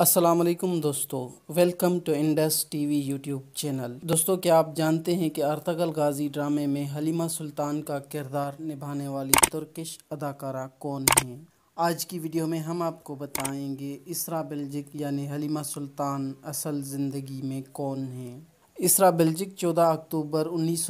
असलम दोस्तों welcome to Indus TV YouTube channel दोस्तों क्या आप जानते हैं कि अर्तगल गाजी ड्रामे में हलीमा सुल्तान का किरदार निभाने वाली तुर्किश अदाकारा कौन है आज की वीडियो में हम आपको बताएंगे इसरा बिलजिक यानी हलीमा सुल्तान असल ज़िंदगी में कौन है इसरा बेल्जिक 14 अक्टूबर उन्नीस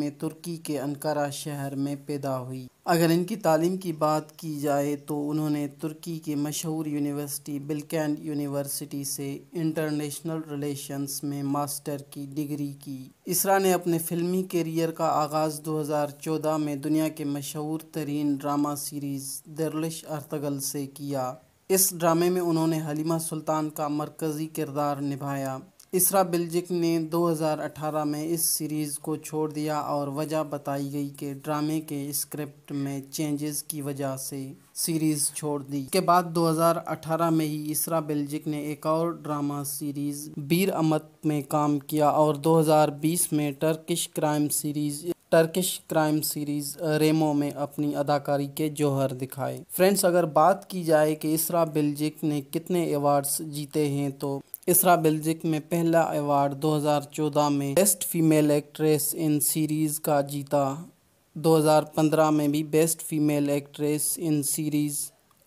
में तुर्की के अनकारा शहर में पैदा हुई अगर इनकी तालीम की बात की जाए तो उन्होंने तुर्की के मशहूर यूनिवर्सिटी बिल्कैंड यूनिवर्सिटी से इंटरनेशनल रिलेशंस में मास्टर की डिग्री की इसरा ने अपने फिल्मी करियर का आगाज़ 2014 में दुनिया के मशहूर तरीन ड्रामा सीरीज़ दरलिश अर्तगल से किया इस ड्रामे में उन्होंने हलीमा सुल्तान का मरकज़ी किरदार निभाया इसरा बिल्जिक ने 2018 में इस सीरीज़ को छोड़ दिया और वजह बताई गई कि ड्रामे के स्क्रिप्ट में चेंजेस की वजह से सीरीज़ छोड़ दी के बाद 2018 में ही इसरा बिल्जिक ने एक और ड्रामा सीरीज़ बीर अमत में काम किया और 2020 में Turkish crime series Turkish crime series Ramo में अपनी अदाकारी के जौहर दिखाए फ्रेंड्स अगर बात की जाए कि इसरा बिल्जिक ने कितने अवार्ड्स जीते हैं तो इसरा बेल्जिक में पहला अवार्ड 2014 में best female actress in series का जीता 2015 में भी best female actress in series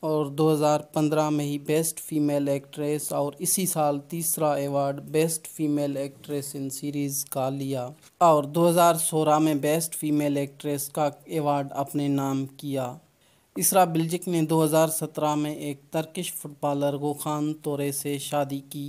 और 2015 में ही बेस्ट फीमेल एक्ट्रेस और इसी साल तीसरा award best female actress in series का लिया और 2016 में बेस्ट फीमेल एक्ट्रेस का अवार्ड अपने नाम किया इसरा बिल्जिक ने 2017 में एक तर्किश फुटबॉलर गोखान तोरे से शादी की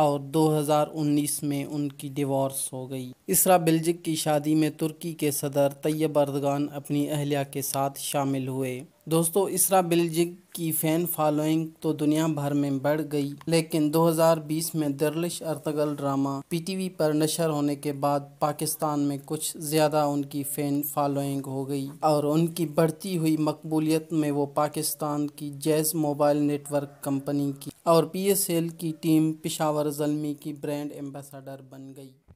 और 2019 में उनकी डिवोर्स हो गई इसरा बिल्जिक की शादी में तुर्की के सदर तैयब अर्दगान अपनी अहल्या के साथ शामिल हुए दोस्तों इसरा बिलजिग की फ़ैन फॉलोइंग तो दुनिया भर में बढ़ गई लेकिन 2020 में दरलिश अर्तगल ड्रामा पीटीवी पर नशर होने के बाद पाकिस्तान में कुछ ज़्यादा उनकी फ़ैन फॉलोइंग हो गई और उनकी बढ़ती हुई मकबूलियत में वो पाकिस्तान की जैज़ मोबाइल नेटवर्क कंपनी की और पीएसएल की टीम पिशावर जलमी की ब्रांड एम्बेसडर बन गई